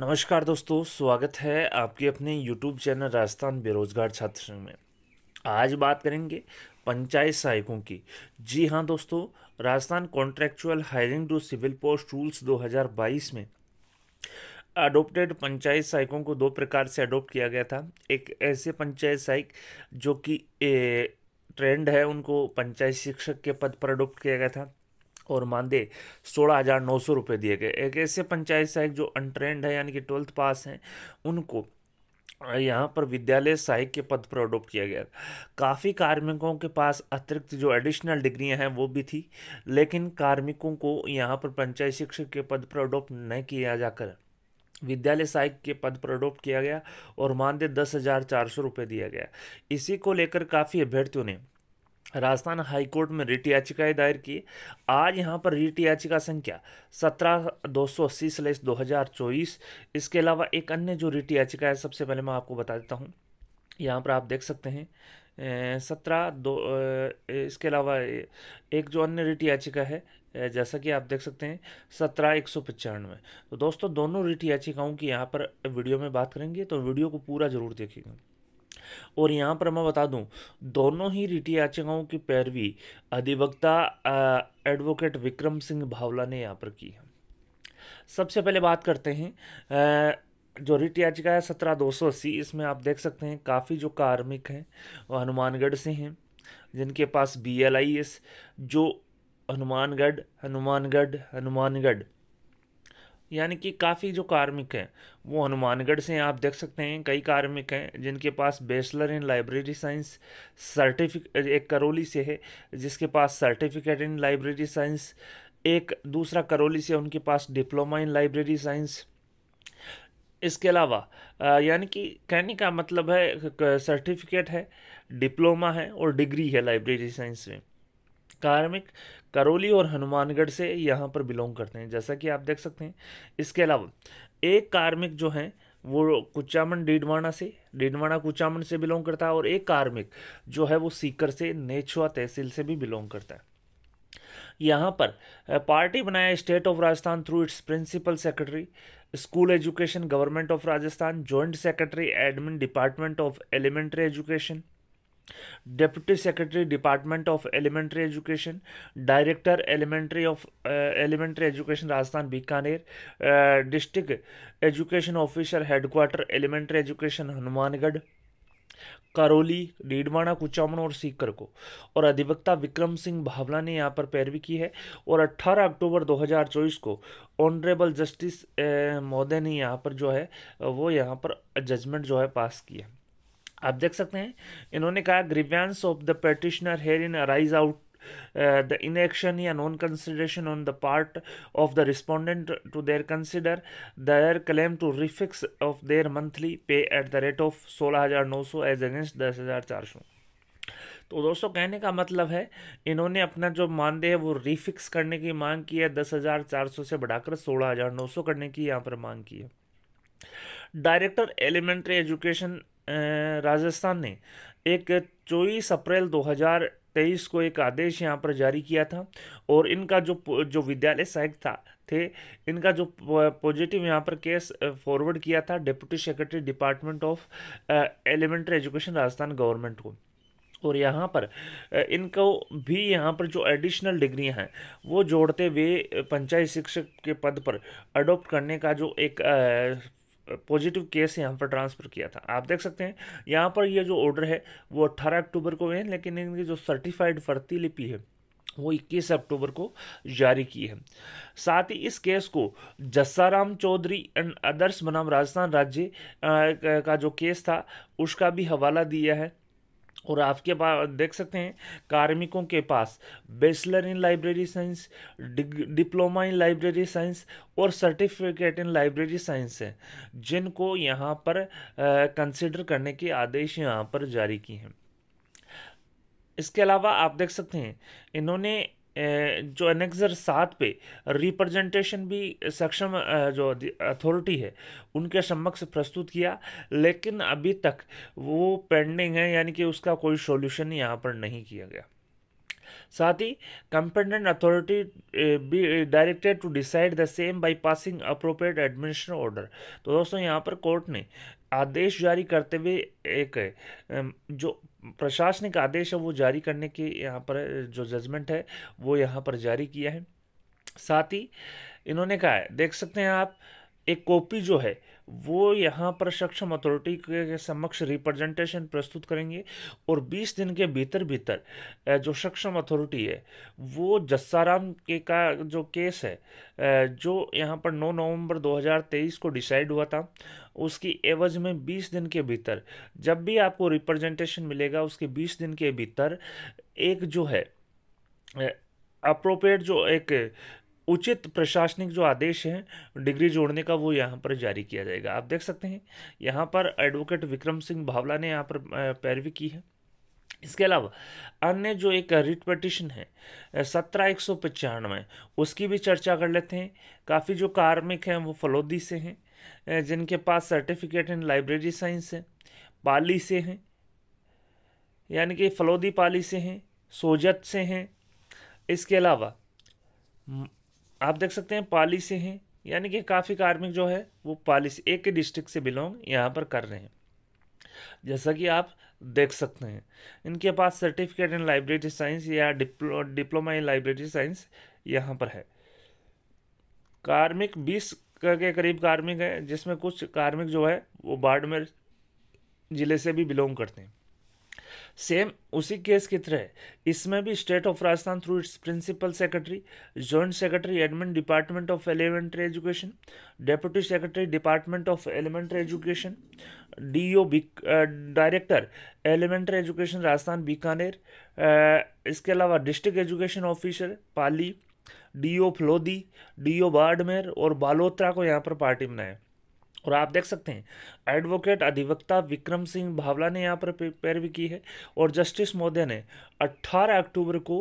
नमस्कार दोस्तों स्वागत है आपके अपने यूट्यूब चैनल राजस्थान बेरोजगार छात्र संघ में आज बात करेंगे पंचायत सहायकों की जी हाँ दोस्तों Rajasthan contractual hiring to civil post rules 2022 में अडोप्टेड पंचायत सहायकों को दो प्रकार से अडोप्ट किया गया था एक ऐसे पंचायत सहायक जो कि ट्रेंड है उनको पंचायत शिक्षक के पद पर अडोप्ट किया गया था और मानदेय सोलह हज़ार नौ सौ रुपये दिए गए एक ऐसे पंचायत सहायक जो अनट्रेंड है यानी कि ट्वेल्थ पास हैं उनको यहाँ पर विद्यालय सहायक के पद पर अडोप्ट किया गया काफ़ी कार्मिकों के पास अतिरिक्त जो एडिशनल डिग्रियाँ हैं वो भी थी लेकिन कार्मिकों को यहाँ पर पंचायत शिक्षक के पद पर अडोप्ट नहीं किया जाकर विद्यालय सहायक के पद पर अडोप्ट किया गया और मानदेय दस हज़ार चार सौ रुपये दिया गया इसी को लेकर काफ़ी अभ्यर्थियों ने राजस्थान हाईकोर्ट में रिट याचिकाएँ दायर की आज यहाँ पर रिट याचिका संख्या सत्रह दो सौ अस्सी स्लेस दो हज़ार चौबीस इसके अलावा एक अन्य जो रिट याचिका है सबसे पहले मैं आपको बता देता हूँ यहाँ पर आप देख सकते हैं सत्रह दो इसके अलावा एक जो अन्य रिट याचिका है जैसा कि आप देख सकते हैं सत्रह एक सौ पचानवे तो दोस्तों दोनों रिट याचिकाओं की यहाँ पर वीडियो में बात करेंगे तो वीडियो को पूरा ज़रूर देखिएगा और यहाँ पर मैं बता दूँ दोनों ही रिटी याचिकाओं की पैरवी अधिवक्ता एडवोकेट विक्रम सिंह भावला ने यहाँ पर की है सबसे पहले बात करते हैं जो रिट याचिका है सत्रह दो सौ अस्सी इसमें आप देख सकते हैं काफ़ी जो कार्मिक हैं वो हनुमानगढ़ से हैं जिनके पास बी एल आई एस जो हनुमानगढ़ हनुमानगढ़ हनुमानगढ़ यानी कि काफ़ी जो कार्मिक हैं वो हनुमानगढ़ से हैं आप देख सकते हैं कई कार्मिक हैं जिनके पास bachelor in library science certific एक करौली से है जिसके पास सर्टिफिकेट इन लाइब्रेरी साइंस एक दूसरा करौली से उनके पास डिप्लोमा इन लाइब्रेरी साइंस इसके अलावा यानी कि कहने का मतलब है सर्टिफिकेट है डिप्लोमा है और डिग्री है लाइब्रेरी साइंस में कार्मिक करौली और हनुमानगढ़ से यहाँ पर बिलोंग करते हैं जैसा कि आप देख सकते हैं इसके अलावा एक कार्मिक जो हैं वो कुचामन डीडवाना से डीडवाना कुचामन से बिलोंग करता है और एक कार्मिक जो है वो सीकर से नेछुआ तहसील से भी बिलोंग करता है यहाँ पर पार्टी बनाया state of Rajasthan through its principal secretary school education government of Rajasthan joint secretary admin department of elementary education deputy secretary department of elementary education director elementary of elementary education Rajasthan Bikaner district education officer headquarter elementary education Hanumangarh Karauli Didwana Kuchaman और सीकर को और अधिवक्ता विक्रम सिंह भावला ने यहाँ पर पैरवी की है और 18 अक्टूबर 2024 को ऑनरेबल जस्टिस uh, महोदय ने यहाँ पर जो है वो यहाँ पर जजमेंट जो है पास किया आप देख सकते हैं इन्होंने कहा grievance of the petitioner here in arise out the inaction या non consideration on the part of the respondent to their consider their claim to refix of their monthly pay at the rate of सोलह हज़ार नौ सौ as against दस हज़ार चार सौ तो दोस्तों कहने का मतलब है इन्होंने अपना जो मानदेय है वो रिफिक्स करने की मांग की है दस हज़ार चार सौ से बढ़ाकर सोलह हज़ार नौ सौ करने की यहाँ पर मांग की है डायरेक्टर एलिमेंट्री एजुकेशन राजस्थान ने एक चौबीस अप्रैल 2023 को एक आदेश यहाँ पर जारी किया था और इनका जो जो विद्यालय सहायक था थे इनका जो पॉजिटिव यहाँ पर केस फॉरवर्ड किया था deputy secretary department of elementary education Rajasthan government को और यहाँ पर इनको भी यहाँ पर जो एडिशनल डिग्रियाँ हैं वो जोड़ते हुए पंचायत शिक्षक के पद पर अडोप्ट करने का जो एक पॉजिटिव केस यहाँ पर ट्रांसफ़र किया था आप देख सकते हैं यहाँ पर यह जो ऑर्डर है वो अट्ठारह अक्टूबर को है लेकिन इनकी जो सर्टिफाइड भर्ती लिपि है वो 21 अक्टूबर को जारी की है साथ ही इस केस को जस्साराम चौधरी एंड अदर्स बनाम राजस्थान राज्य का जो केस था उसका भी हवाला दिया है और आपके पास देख सकते हैं कार्मिकों के पास bachelor in library science diploma in library science और सर्टिफिकेट इन लाइब्रेरी साइंस है जिनको यहाँ पर कंसिडर करने के आदेश यहाँ पर जारी किए हैं इसके अलावा आप देख सकते हैं इन्होंने जो एनेक्सर सात पे रिप्रेजेंटेशन भी सक्षम जो अथॉरिटी है उनके समक्ष प्रस्तुत किया लेकिन अभी तक वो पेंडिंग है यानी कि उसका कोई सॉल्यूशन यहाँ पर नहीं किया गया साथ ही competent authority be directed to decide the same by passing appropriate administration order तो दोस्तों यहाँ पर कोर्ट ने आदेश जारी करते हुए एक जो प्रशासनिक आदेश है वो जारी करने के यहाँ पर जो जजमेंट है वो यहाँ पर जारी किया है साथ ही इन्होंने कहा है देख सकते हैं आप एक कॉपी जो है वो यहाँ पर सक्षम अथॉरिटी के समक्ष रिप्रेजेंटेशन प्रस्तुत करेंगे और 20 दिन के भीतर भीतर जो सक्षम अथॉरिटी है वो जस्साराम के का जो केस है जो यहाँ पर 9 नवंबर 2023 को डिसाइड हुआ था उसकी एवज में 20 दिन के भीतर जब भी आपको रिप्रेजेंटेशन मिलेगा उसके 20 दिन के भीतर एक जो है अप्रोप्रिएट जो एक उचित प्रशासनिक जो आदेश हैं डिग्री जोड़ने का वो यहाँ पर जारी किया जाएगा आप देख सकते हैं यहाँ पर एडवोकेट विक्रम सिंह भावला ने यहाँ पर पैरवी की है इसके अलावा अन्य जो एक रिट पटिशन है सत्रह एक सौ पचानवे उसकी भी चर्चा कर लेते हैं काफ़ी जो कार्मिक हैं वो फलोदी से हैं जिनके पास सर्टिफिकेट इन लाइब्रेरी साइंस है पाली से हैं यानी कि फलोदी पाली से हैं सोजत से हैं इसके अलावा आप देख सकते हैं पाली से हैं यानी कि काफ़ी कार्मिक जो है वो पाली से एक ही डिस्ट्रिक्ट से बिलोंग यहाँ पर कर रहे हैं जैसा कि आप देख सकते हैं इनके पास सर्टिफिकेट इन लाइब्रेरी साइंस या diplo diploma in library science यहाँ पर है कार्मिक बीस के करीब कार्मिक है जिसमें कुछ कार्मिक जो है वो बाड़मेर ज़िले से भी बिलोंग करते हैं सेम उसी केस की तरह इसमें भी state of Rajasthan through its principal secretary joint secretary admin department of elementary education deputy secretary department of elementary education D O director elementary education Rajasthan Bikaner इसके अलावा district education officer Pali D O Phalodi O Barmer और बालोत्रा को यहाँ पर पार्टी बनाया और आप देख सकते हैं एडवोकेट अधिवक्ता विक्रम सिंह भावला ने यहाँ पर पैरवी की है और जस्टिस मोदे ने 18 अक्टूबर को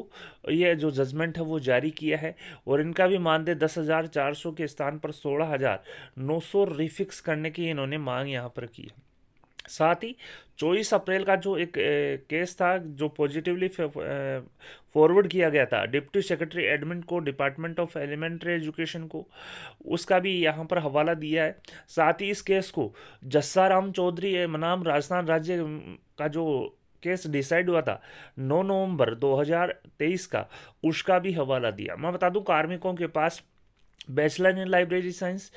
ये जो जजमेंट है वो जारी किया है और इनका भी मानदेय दस हज़ार चार सौ के स्थान पर सोलह हज़ार नौ सौ रिफिक्स करने की इन्होंने मांग यहाँ पर की है साथ ही चौबीस अप्रैल का जो एक केस था जो पॉजिटिवली फॉरवर्ड किया गया था डिप्टी सेक्रेटरी एडमिन को डिपार्टमेंट ऑफ एलिमेंट्री एजुकेशन को उसका भी यहाँ पर हवाला दिया है साथ ही इस केस को जस्साराम चौधरी मनाम राजस्थान राज्य का जो केस डिसाइड हुआ था 9 नवंबर 2023 का उसका भी हवाला दिया मैं बता दूं कार्मिकों के पास bachelor in library science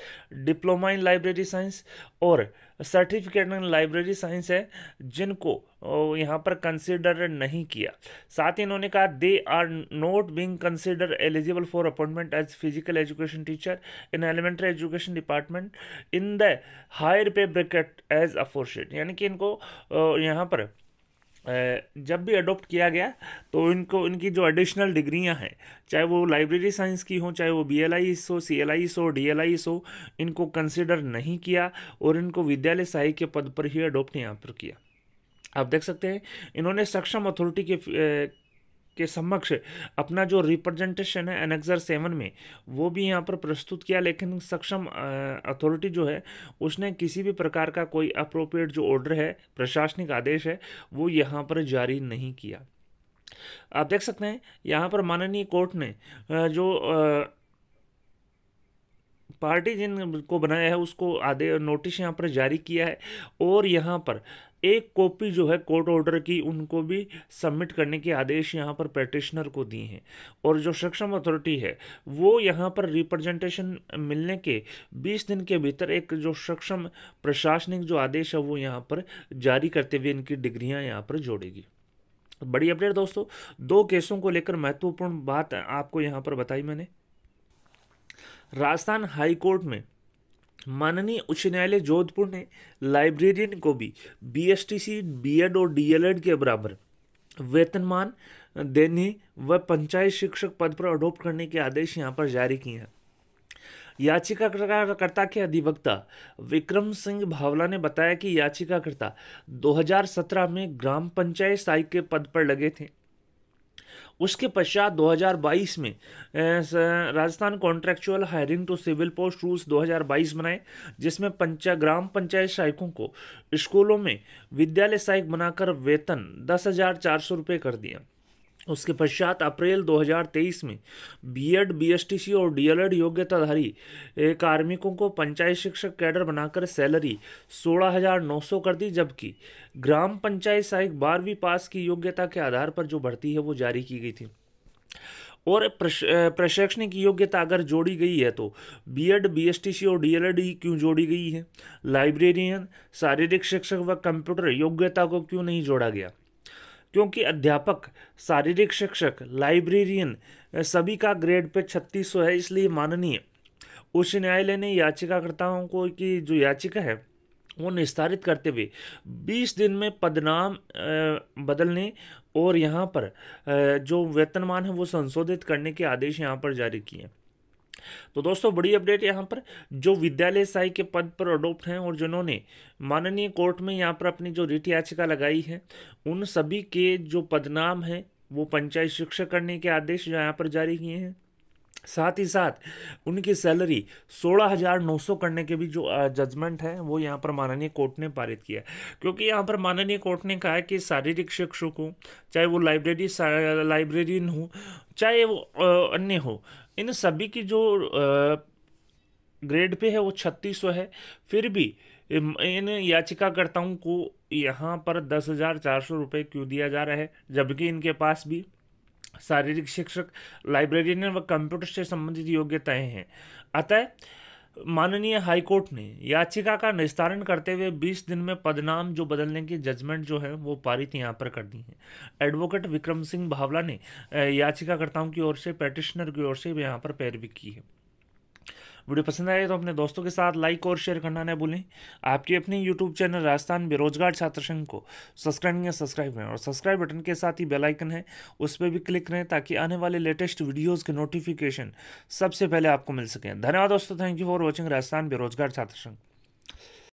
diploma in library science और सर्टिफिकेट इन लाइब्रेरी साइंस है जिनको यहाँ पर कंसिडर नहीं किया साथ ही इन्होंने कहा they are not being consider eligible for appointment as physical education teacher in elementary education department in the higher pay bracket as aforesaid यानी कि इनको यहाँ पर जब भी अडोप्ट किया गया तो इनको इनकी जो एडिशनल डिग्रियां हैं चाहे वो लाइब्रेरी साइंस की हो चाहे वो बी एल आई हो सी एल आई हो डी एल आई हो इनको कंसिडर नहीं किया और इनको विद्यालय सहायक के पद पर ही अडोप्ट यहाँ पर किया आप देख सकते हैं इन्होंने सक्षम अथॉरिटी के के समक्ष अपना जो रिप्रेजेंटेशन है एनेक्सर सेवन में वो भी यहाँ पर प्रस्तुत किया लेकिन सक्षम अथॉरिटी जो है उसने किसी भी प्रकार का कोई अप्रोप्रिएट जो ऑर्डर है प्रशासनिक आदेश है वो यहाँ पर जारी नहीं किया आप देख सकते हैं यहाँ पर माननीय कोर्ट ने जो पार्टी जिन को बनाया है उसको आदे नोटिस यहाँ पर जारी किया है और यहाँ पर एक कॉपी जो है कोर्ट ऑर्डर की उनको भी सबमिट करने के आदेश यहाँ पर पेटिशनर को दिए हैं और जो सक्षम अथॉरिटी है वो यहाँ पर रिप्रेजेंटेशन मिलने के 20 दिन के भीतर एक जो सक्षम प्रशासनिक जो आदेश है वो यहाँ पर जारी करते हुए इनकी डिग्रियाँ यहाँ पर जोड़ेगी बड़ी अपडेट दोस्तों दो केसों को लेकर महत्वपूर्ण बात आपको यहाँ पर बताई मैंने राजस्थान हाईकोर्ट में माननीय उच्च न्यायालय जोधपुर ने लाइब्रेरियन को भी बीएसटीसी बीएड और डीएलएड के बराबर वेतनमान देने व पंचायत शिक्षक पद पर अडोप्ट करने के आदेश यहाँ पर जारी किए हैं याचिकाकर्ता के अधिवक्ता विक्रम सिंह भावला ने बताया कि याचिकाकर्ता 2017 में ग्राम पंचायत सहायक के पद पर लगे थे उसके पश्चात 2022 में Rajasthan contractual hiring to civil post rules 2022 बनाए जिसमें पंचा ग्राम पंचायत सहायकों को स्कूलों में विद्यालय सहायक बनाकर वेतन दस हज़ार चार सौ रुपये कर दिया उसके पश्चात अप्रैल 2023 में बीएड बीएसटीसी और डीएलएड योग्यताधारी कार्मिकों को पंचायत शिक्षक कैडर बनाकर सैलरी 16,900 कर दी जबकि ग्राम पंचायत सहायक बारहवीं पास की योग्यता के आधार पर जो भर्ती है वो जारी की गई थी और प्रशैक्षणिक योग्यता अगर जोड़ी गई है तो बीएड बीएसटीसी और डीएलएड क्यों जोड़ी गई है लाइब्रेरियन शारीरिक शिक्षक व कंप्यूटर योग्यता को क्यों नहीं जोड़ा गया क्योंकि अध्यापक शारीरिक शिक्षक लाइब्रेरियन सभी का ग्रेड पे छत्तीस है इसलिए माननीय उच्च न्यायालय ने याचिकाकर्ताओं को की जो याचिका है वो निस्तारित करते हुए 20 दिन में पदनाम बदलने और यहाँ पर जो वेतनमान है वो संशोधित करने के आदेश यहाँ पर जारी किए तो दोस्तों बड़ी अपडेट यहाँ पर जो विद्यालय सहाय के पद पर अडोप्ट हैं और जिन्होंने माननीय कोर्ट में यहाँ पर अपनी जो रिट याचिका लगाई है उन सभी के जो पदनाम हैं वो पंचायत शिक्षक करने के आदेश यहाँ पर जारी किए हैं साथ ही साथ उनकी सैलरी सोलह हज़ार नौ सौ करने के भी जो जजमेंट है वो यहाँ पर माननीय कोर्ट ने पारित किया क्योंकि यहाँ पर माननीय कोर्ट ने कहा है कि शारीरिक शिक्षक हो चाहे वो लाइब्रेरी लाइब्रेरियन हो चाहे वो अन्य हो इन सभी की जो ग्रेड पे है वो छत्तीस सौ है फिर भी इन याचिकाकर्ताओं को यहाँ पर दस हज़ार चार सौ रुपये क्यों दिया जा रहा है जबकि इनके पास भी शारीरिक शिक्षक लाइब्रेरियन व कंप्यूटर से संबंधित योग्यताएं हैं अतः माननीय हाईकोर्ट ने याचिका का निस्तारण करते हुए 20 दिन में पदनाम जो बदलने की जजमेंट जो है वो पारित यहाँ पर कर दी है एडवोकेट विक्रम सिंह भावला ने याचिकाकर्ताओं की ओर से पेटिशनर की ओर से यहाँ पर पैरवी की है वीडियो पसंद आए तो अपने दोस्तों के साथ लाइक और शेयर करना न भूलें आपके अपने यूट्यूब चैनल राजस्थान बेरोजगार छात्र संघ को सब्सक्राइब या सब्सक्राइब करें और सब्सक्राइब बटन के साथ ही बेलाइकन है उस पर भी क्लिक करें ताकि आने वाले लेटेस्ट वीडियोज़ के नोटिफिकेशन सबसे पहले आपको मिल सकें धन्यवाद दोस्तों thank you for watching Rajasthan बेरोजगार छात्र संघ